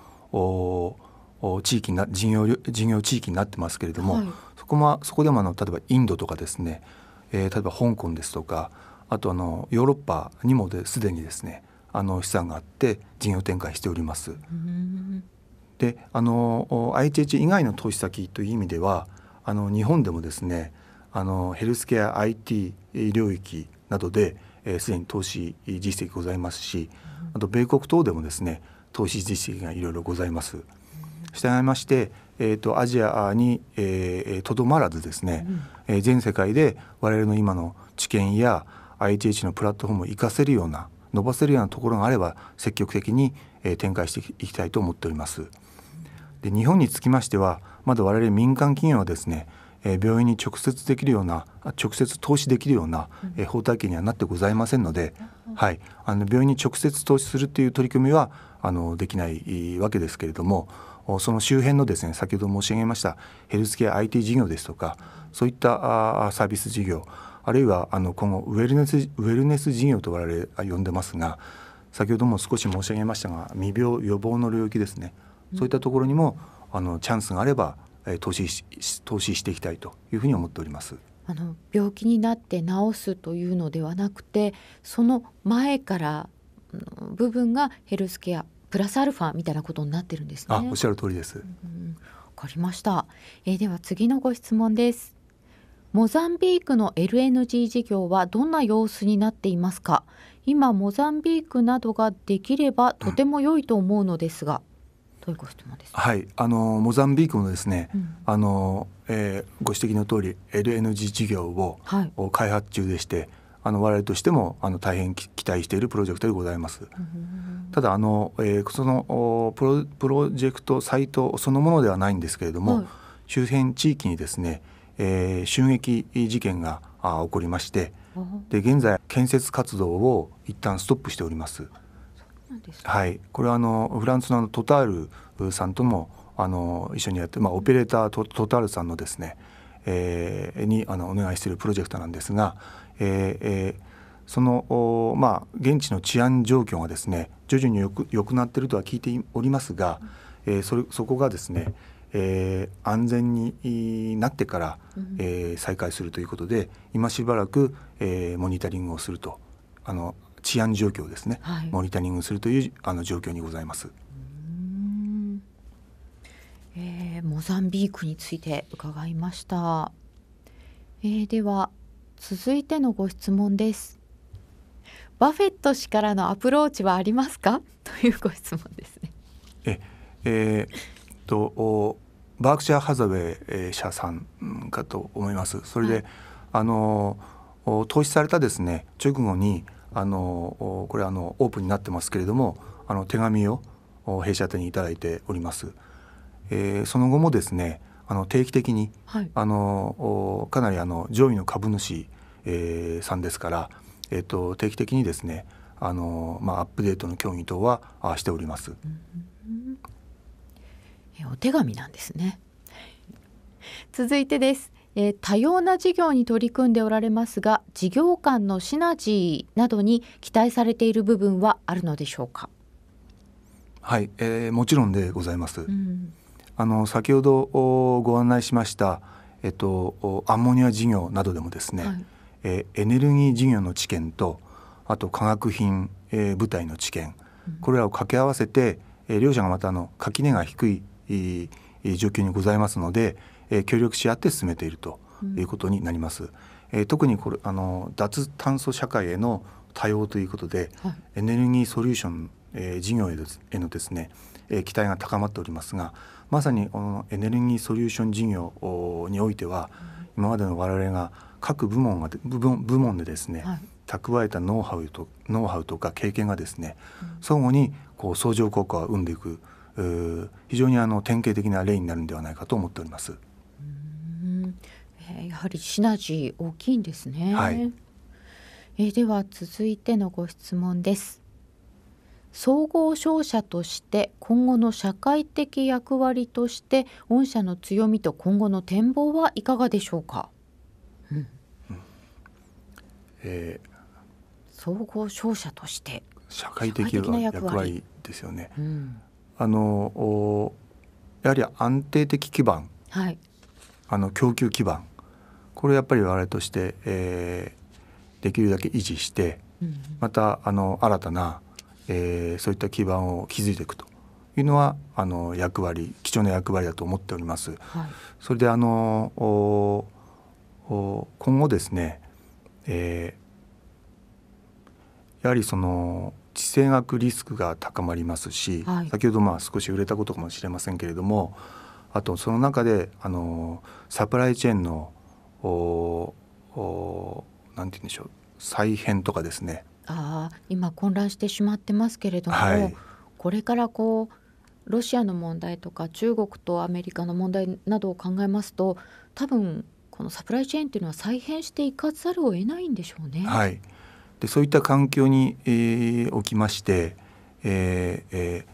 地域な事業事業地域になってますけれども、はい、そこもそこでもあの例えばインドとかですねえー、例えば香港ですとかあとあのヨーロッパにもですでにですねあの資産があって事業展開しております。であの IHH 以外の投資先という意味ではあの日本でもですねあのヘルスケア IT 領域などですで、えー、に投資実績ございますしあと米国等でもですね投資実績がいろいろございます。従いましてえーと、アジアにとど、えー、まらずですね、うん、えー、全世界で我々の今の知見や IHH のプラットフォームを活かせるような伸ばせるようなところがあれば積極的に、えー、展開していきたいと思っております。で日本につきましてはまだ我々民間企業はですね、えー、病院に直接できるような直接投資できるような、えー、法体系にはなってございませんので、はい、あの病院に直接投資するっていう取り組みはあのできないわけですけれどもその周辺のですね先ほど申し上げましたヘルスケア IT 事業ですとかそういったサービス事業あるいはあの今後ウェルネスウェルネス事業と我々呼んでますが先ほども少し申し上げましたが未病予防の領域ですね、そういったところにもあのチャンスがあれば投資投資していきたいというふうに思っております。あの病気になって治すというのではなくてその前から部分がヘルスケアプラスアルファみたいなことになってるんですね。あおっしゃる通りです。わ、うん、かりました、えでは次のご質問です。モザンビークの LNG 事業はどんな様子になっていますか今モザンビークなどができればとても良いと思うのですが、うん、というご質問です、はいあのモザンビークのですね、うん、あのえー、ご指摘の通り LNG 事業をはい、開発中でして、あの我々としてもあの大変期待しているプロジェクトでございます。ただあの、えー、そのプロプロジェクトサイトそのものではないんですけれども、はい、周辺地域にですね、えー、襲撃事件があ起こりましてで現在建設活動を一旦ストップしております。はい、これはあのフランスのあのトタールさんともあの一緒にやって、まあ、オペレータートトタールさんのですね、えー、にあのお願いしているプロジェクトなんですがえー、そのまあ、現地の治安状況がですね徐々によく良くなっているとは聞いておりますが、えー、それそこがですね、えー、安全になってから、えー、再開するということで今しばらく、えー、モニタリングをするとあの治安状況ですね、はい、モニタリングするというあの状況にございます。えー、モザンビークについて伺いました。えー、では続いてのご質問ですバフェット氏からのアプローチはありますか というご質問ですねええー、とバークシャー・ハザウェイ社さんかと思いますそれで、はい、あの投資されたですね直後にあのこれあのオープンになってますけれどもあの手紙を弊社宛にいただいております、えー、その後もですねあの定期的に、はい、あのかなりあの上位の株主、えー、さんですから、えーと、定期的にですねあの、まあ、アップデートの協議等はあしております、うんえ。お手紙なんですね。続いてです。えー、多様な事業に取り組んでおられますが事業間のシナジーなどに期待されている部分はあるのでしょうかはい、えー、もちろんでございます、うん、あの先ほどご案内しました、えっと、アンモニア事業などでもですね、はい、えエネルギー事業の知見とあと化学品、えー、部隊の知見これらを掛け合わせて、えー、両者がまたあの垣根が低い、えー、状況にございますので、えー、協力し合って進めているということになります。うん、えー、特にこれあの脱炭素社会への対応ということで、はい、エネルギーソリューション、えー、事業へのですね、えー、期待が高まっておりますがまさにこのエネルギーソリューション事業においては今までの我々が各部門が部門部門でですね、はい、蓄えたノウハウとノウハウとか経験がですね、うん、相互にこう相乗効果を生んでいく非常にあの典型的な例になるんではないかと思っております。やはりシナジー大きいんですね。はい、えー、では続いてのご質問です。総合商社として今後の社会的役割として御社の強みと今後の展望はいかがでしょうか、うんえー、総合商社として社会的役割ですよね、うん、あのやはり安定的基盤、はい、あの供給基盤これやっぱり我々として、えー、できるだけ維持して、うん、またあの新たなえー、そういった基盤を築いていくというのはあの役割貴重な役割だと思っております。はい、それであの今後ですね、えー、やはりその地政学リスクが高まりますし、はい、先ほどまあ少し売れたことかもしれませんけれどもあとその中であのサプライチェーンの何て言うんでしょう再編とかですねあ今混乱してしまってますけれども、はい、これからこうロシアの問題とか中国とアメリカの問題などを考えますと多分このサプライチェーンというのは再編していかざるを得ないんでしょうね。はい、でそういった環境に、えー、おきまして、えーえー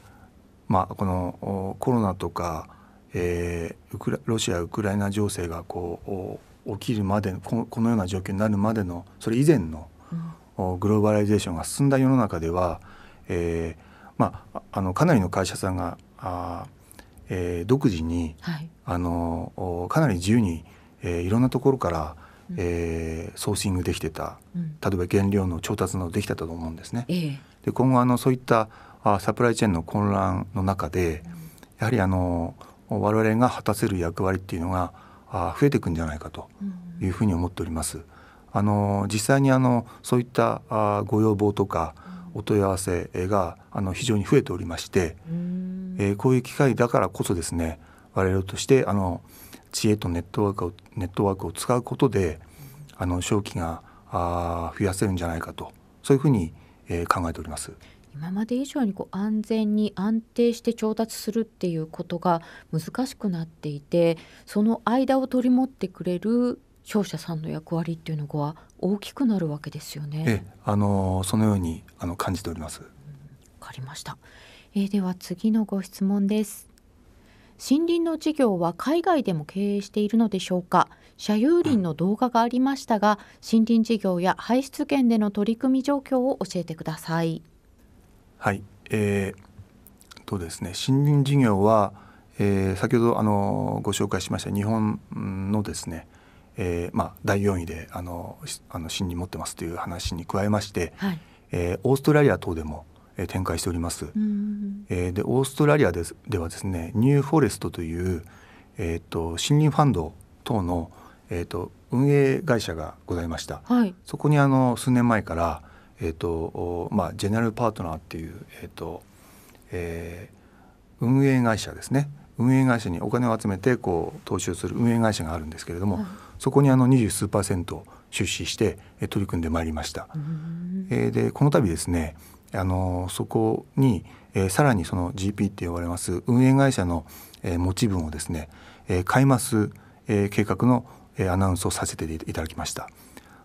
まあ、このコロナとか、えー、ウクラロシア・ウクライナ情勢がこう起きるまでのこのような状況になるまでのそれ以前の、うんグローバライゼーションが進んだ世の中では、えーまあ、あのかなりの会社さんがあ、えー、独自に、はい、あのかなり自由に、えー、いろんなところから、えー、ソーシングできてた、うん、例えば原料の調達などできたと思うんですね。えー、で今後あのそういったあサプライチェーンの混乱の中で、うん、やはりあの我々が果たせる役割っていうのがあ増えていくんじゃないかというふうに思っております。うんあの実際にあのそういったあご要望とかお問い合わせがあの非常に増えておりまして、えー、こういう機会だからこそですね我々としてあの知恵とネットワークをネットワークを使うことであの消費があ増やせるんじゃないかとそういうふうに、えー、考えております。今まで以上にこう安全に安定して調達するっていうことが難しくなっていてその間を取り持ってくれる商社さんの役割っていうのは大きくなるわけですよね。え、あのそのようにあの感じております。わ、かりました。えー、では次のご質問です。森林の事業は海外でも経営しているのでしょうか。社有林の動画がありましたが、うん、森林事業や排出権での取り組み状況を教えてください。はい、えー、とですね、森林事業は、えー、先ほどあのご紹介しました日本のですね。えーまあ、第4位であのあの信任持ってますという話に加えまして、はい、えー、オーストラリア等でも、えー、展開しております。えー、でオーストラリアでではですねニューフォレストという、えーと、森林ファンド等の、えーと、と運営会社がございました。はい、そこにあの数年前からえーとまあ、ジェネラルパートナーっていう、えーとえー、運営会社ですね運営会社にお金を集めてこう投資をする運営会社があるんですけれども、はいそこにあの二十数パーセント出資して取り組んでまいりました。えでこの度ですねあのそこに、えさらにその GP って呼ばれます運営会社の、え持ち分をですね、え買います、え計画の、えアナウンスをさせていただきました。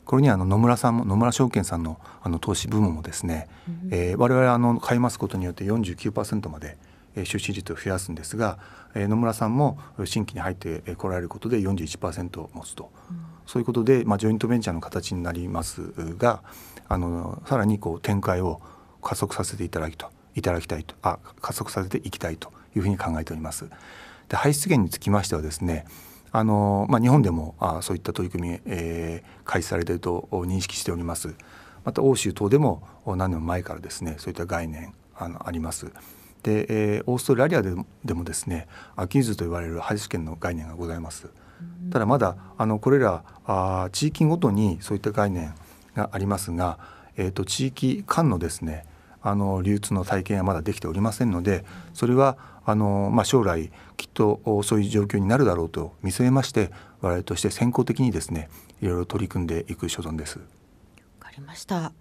これにあの野村さんも野村証券さんのあの投資部門もですね、うん、えー、我々あの買いますことによって四十九パーセントまで、出資率を増やすんですが野村さんも新規に入ってこられることで41%を持つと、うん、そういうことで、まあ、ジョイントベンチャーの形になりますがあのさらにこう展開を加速させていただきといただきたいとあ加速させていきたいというふうに考えております。で排出源につきましてはですねあの、まあ、日本でもあそういった取り組み、えー、開始されていると認識しております。また欧州等でも何年も前からですねそういった概念あのあります。で、えー、オーストラリアでもですねアキーズと言われるハリス権の概念がございます。ただまだあのこれらあ地域ごとにそういった概念がありますが、えーと、と地域間のですねあの流通の体験はまだできておりませんのでそれはあの、まあ、将来きっとそういう状況になるだろうと見据えまして我々として先行的にですねいろいろ取り組んでいく所存です。わかりました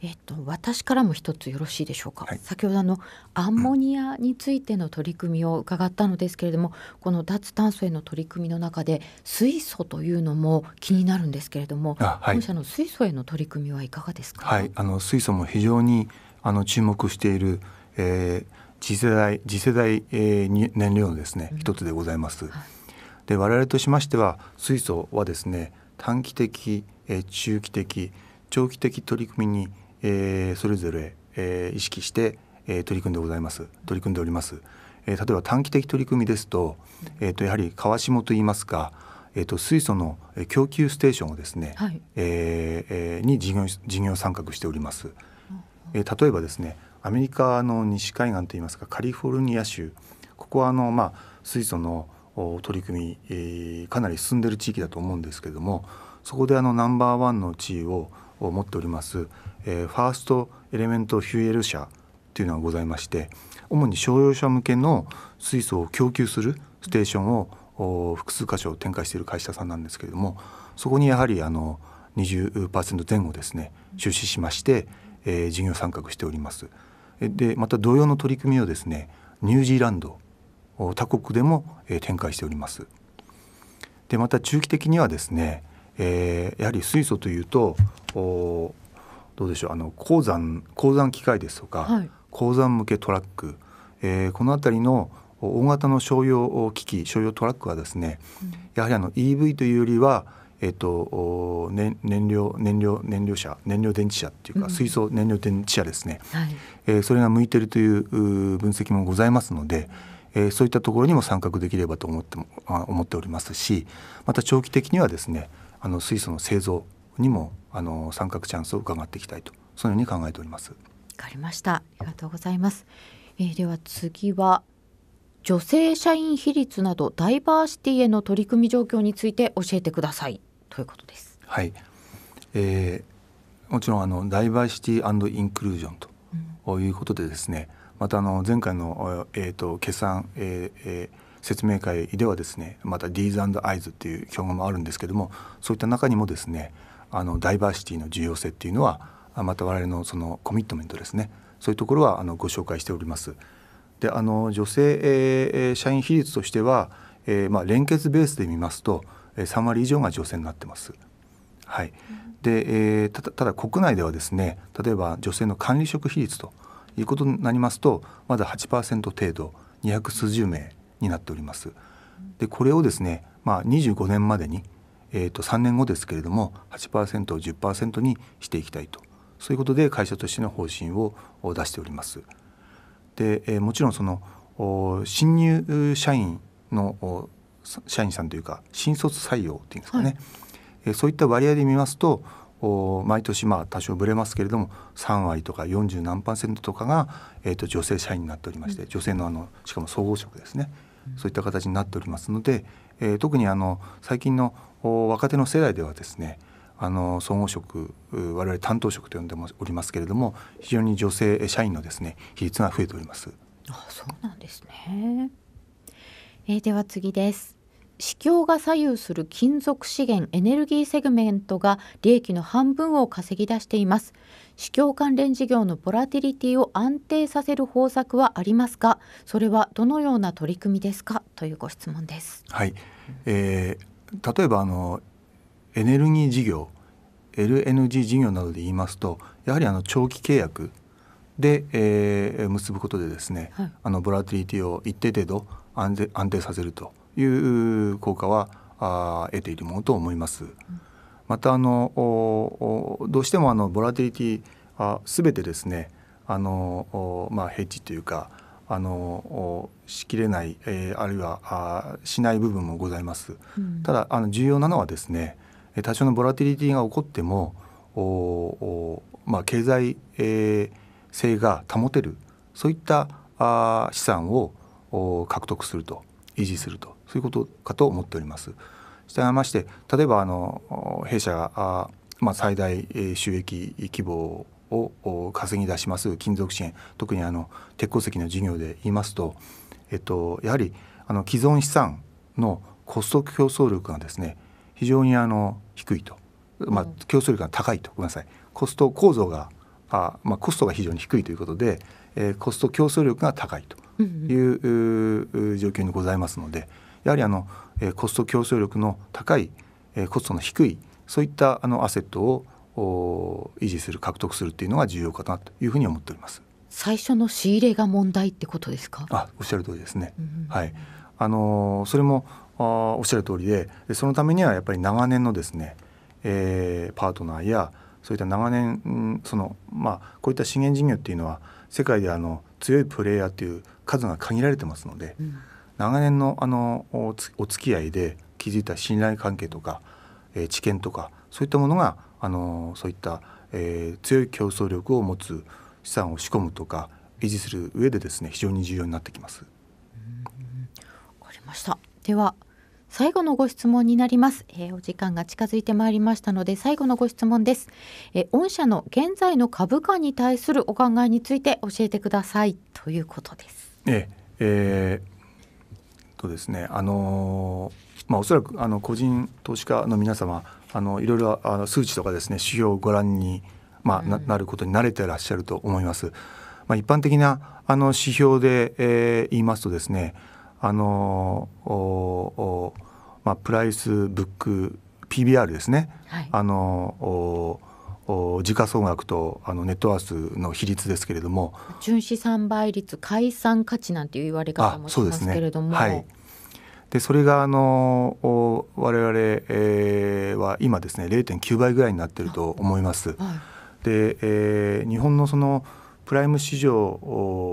えっと、私からも一つよろしいでしょうか、はい、先ほどあのアンモニアについての取り組みを伺ったのですけれども、うん、この脱炭素への取り組みの中で水素というのも気になるんですけれども、はい、本社の水素への取り組みはいかがですか、はい、あの水素も非常にあの注目している、えー、次世代次世代、えー、燃料のですね、うん、一つでございます。で我々としましては水素はですね短期的、えー、中期的長期的取り組みにえー、それぞれ、えー、意識して、えー、取り組んでございます取り組んでおります、えー、例えば短期的取り組みですと,、えーと、やはり川下といいますかえーと、水素の供給ステーションをですね、はい、えーえー、に事業事業参画しております、えー、例えばですねアメリカの西海岸といいますかカリフォルニア州ここはあの、まあ、水素の取り組み、えー、かなり進んでいる地域だと思うんですけれどもそこであのナンバーワンの地位をを持っております、えー、ファーストエレメントフュエル社というのがございまして主に商用車向けの水素を供給するステーションを複数箇所展開している会社さんなんですけれどもそこにやはりあの20%前後ですね出資しまして、えー、事業参画しております。でまた同様の取り組みをですねニュージーランド他国でも展開しております。でまた中期的にはですねえー、やはり水素というとどうでしょうあの鉱山鉱山機械ですとか、はい、鉱山向けトラック、えー、この辺りの大型の商用機器商用トラックはですね、うん、やはりあの EV というよりは、えーと、燃料燃料燃料車燃料電池車っていうか、うん、水素燃料電池車ですね、はい、えー、それが向いてるという分析もございますので。えー、そういったところにも参画できればと思っても思っておりますしまた長期的にはですねあの水素の製造にもあの参画チャンスを伺っていきたいとそのように考えております。わかりました。ありがとうございます。えー、では次は女性社員比率などダイバーシティへの取り組み状況について教えてくださいということです。はい。えー、もちろんあのダイバーシティインクルージョンということでですね、うん、またあの前回のえっ、ー、と決算、えーえー説明会ではですねまた D's a n ア I's っていう表現もあるんですけどもそういった中にもですねあのダイバーシティの重要性っていうのはまた我々のそのコミットメントですねそういうところはあのご紹介しております。であの女性、えー、社員比率としては、えー、まあ、連結ベースで見ますと、えー、3割以上が女性になってます。はい、で、えー、ただ国内ではですね例えば女性の管理職比率ということになりますとまだ8%程度200数十名になっております。でこれをですね、まあ、25年までに、えー、と3年後ですけれども8%を10%にしていきたいとそういうことで会社としての方針を出しております。で、えー、もちろんその新入社員の社員さんというか新卒採用っていうんですかね、はい、えー、そういった割合で見ますと毎年まあ多少ぶれますけれども3割とか40何パーセントとかが、えー、と女性社員になっておりまして、うん、女性のあのしかも総合職ですねそういった形になっておりますので、えー、特にあの最近の若手の世代ではですねあの総合職我々担当職と呼んでおりますけれども非常に女性社員のですね比率が増えております。あそうなんですね、えー、では次です。市況が左右する金属資源エネルギーセグメントが利益の半分を稼ぎ出しています市況関連事業のボラティリティを安定させる方策はありますかそれはどのような取り組みですかというご質問です。はい、えー、例えばあのエネルギー事業 LNG 事業などで言いますとやはりあの長期契約で、えー、結ぶことでですね、はい、あのボラティリティを一定程度安定させるという効果はあ得ているものと思います。うんまたあのどうしてもあのボラティリティあべてですねあの、まあ、ヘッジというかあのしきれない、えー、あるいはあしない部分もございます、うん、ただあの重要なのはですね多少のボラティリティが起こってもおお、まあ、経済、えー、性が保てるそういったあ資産を獲得すると維持するとそういうことかと思っております。したまして例えばあの弊社がまあ、最大収益規模を稼ぎ出します金属支援特にあの鉄鉱石の事業で言いますと、えっと、やはりあの既存資産のコスト競争力がですね非常にあの低いと、まあ、競争力が高いとごめんなさいコスト構造があ、まあ、コストが非常に低いということで、えー、コスト競争力が高いという状況にございますのでやはりあのえコスト競争力の高い、えコストの低いそういったあのアセットを維持する獲得するっていうのが重要かなというふうに思っております。最初の仕入れが問題ってことですか。あ、おっしゃる通りですね。うん、はい。あのそれもあおっしゃる通りで、そのためにはやっぱり長年のですね、えー、パートナーやそういった長年そのまあこういった資源事業っていうのは世界であの強いプレイヤーっていう数が限られてますので、う長年のあのお付き合いで築いた信頼関係とか、えー、知見とかそういったものがあのそういった、えー、強い競争力を持つ資産を仕込むとか維持する上でですね非常に重要になってきます。わかりました。では最後のご質問になります、えー、お時間が近づいてまいりましたので最後のご質問です、えー、御社の現在の株価に対するお考えについて教えてくださいということですええーとですねあのまあ、おそらくあの個人投資家の皆様あのいろいろあの数値とかですね指標をご覧に、まあな、ることに慣れてらっしゃると思います。まあ、一般的なあの指標で、えー、言いますとですねあのまあ、プライスブック PBR ですね、はい、あの時価総額とあのネットワースの比率ですけれども純資産倍率解散価値なんていう言われ方もしますけれども。はいでそれがあの我々、えは今ですね0.9倍ぐらいになってると思います。はい、で、えー、日本のそのプライム市場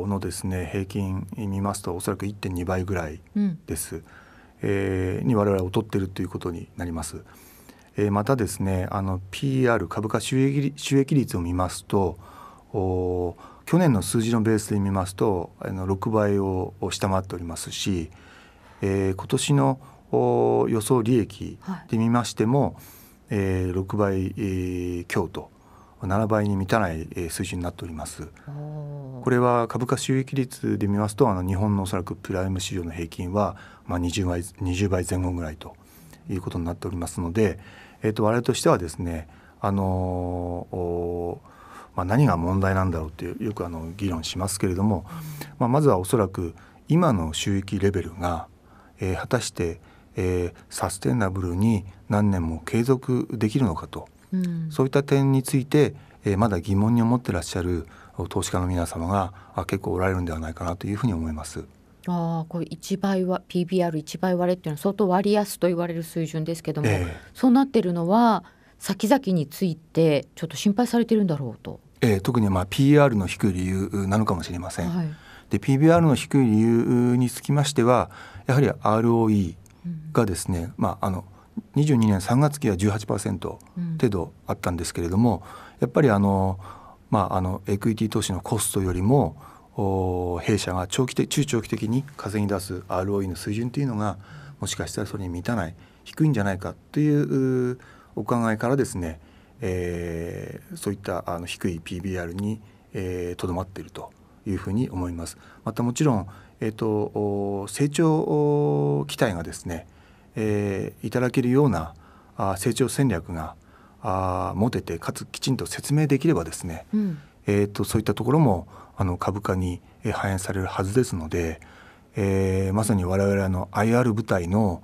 のですね平均見ますとおそらく1.2倍ぐらいです、うん、えー、に我々は劣ってるということになります。えー、またですねあの PR 株価収益収益率を見ますと去年の数字のベースで見ますとあの6倍を下回っておりますし、えー、今年の予想利益で見ましても、はい、えー、6倍、えー、強と7倍に満たない、えー、水準になっております。これは株価収益率で見ますとあの日本のおそらくプライム市場の平均は、まあ、20, 倍20倍前後ぐらいということになっておりますので、えー、と我々としてはですねあのまあ、何が問題なんだろうっていうよくあの議論しますけれども、まあ、まずはおそらく今の収益レベルが、えー、果たして、えー、サステナブルに何年も継続できるのかと、うん、そういった点について、えー、まだ疑問に思ってらっしゃる投資家の皆様が結構おられるんではないかなというふうに思います。ああこれ1倍は PBR1 倍割れっていうのは相当割安と言われる水準ですけども、ええ、そうなってるのは先々についてちょっと心配されてるんだろうと。ええ、特にまあ PR の低い理由なのかもしれません。はい、で PBR の低い理由につきましてはやはり ROE がですね、うん、まああの22年3月期は18%程度あったんですけれども、うん、やっぱりあのまああのエクイティ投資のコストよりも弊社が長期的中長期的に稼に出す ROE の水準というのがもしかしたらそれに満たない低いんじゃないかというお考えからですね、えー、そういったあの低い PBR にとど、えー、まっているというふうに思います。またもちろん、えーと、成長期待がですね、えー、いただけるようなあ成長戦略があ持ててかつきちんと説明できればですね、うん、えーとそういったところもあの株価に反映されるはずですので、えー、まさに我々の IR 部隊の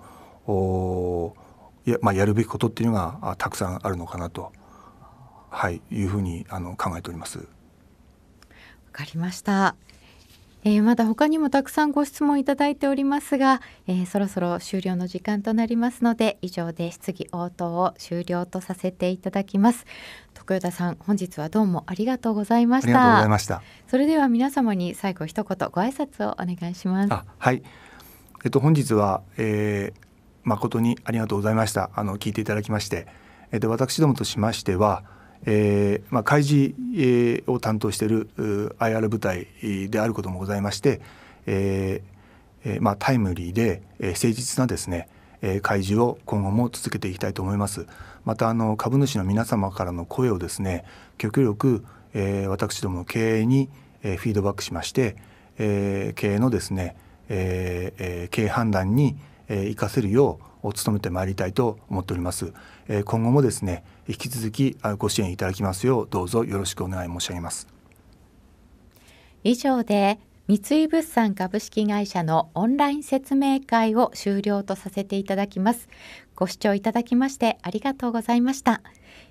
や,、まあ、やるべきことっていうのがたくさんあるのかなと、はい、いうふうにあの考えております。わかりました。えー、まだ他にもたくさんご質問いただいておりますが、えー、そろそろ終了の時間となりますので以上で質疑応答を終了とさせていただきます徳田さん本日はどうもありがとうございましたありがとうございましたそれでは皆様に最後一言ご挨拶をお願いしますはいえっと本日は、えー、誠にありがとうございましたあの聞いていただきましてえっと私どもとしましてはえーまあ、開示、を担当している IR 部隊であることもございまして、えーまあ、タイムリーで、誠実なですね、開示を今後も続けていきたいと思います。またあの株主の皆様からの声をですね極力、えー、私どもの経営に、えー、フィードバックしまして、えー、経営のですね、えー、経営判断にえ活かせるよう努めてまいりたいと思っております。え今後もですね引き続きご支援いただきますようどうぞよろしくお願い申し上げます。以上で三井物産株式会社のオンライン説明会を終了とさせていただきます。ご視聴いただきましてありがとうございました。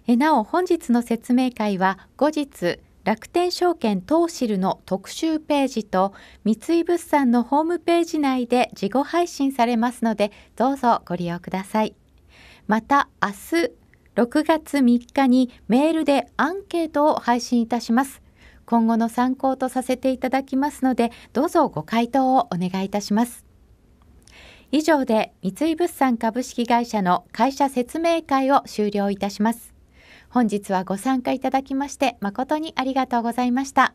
えなお本日の説明会は後日楽天証券東シルの特集ページと三井物産のホームページ内で事後配信されますのでどうぞご利用ください。また明日6月3日にメールでアンケートを配信いたします。今後の参考とさせていただきますのでどうぞご回答をお願いいたします。以上で三井物産株式会社の会社説明会を終了いたします本日はご参加いただきまして誠にありがとうございました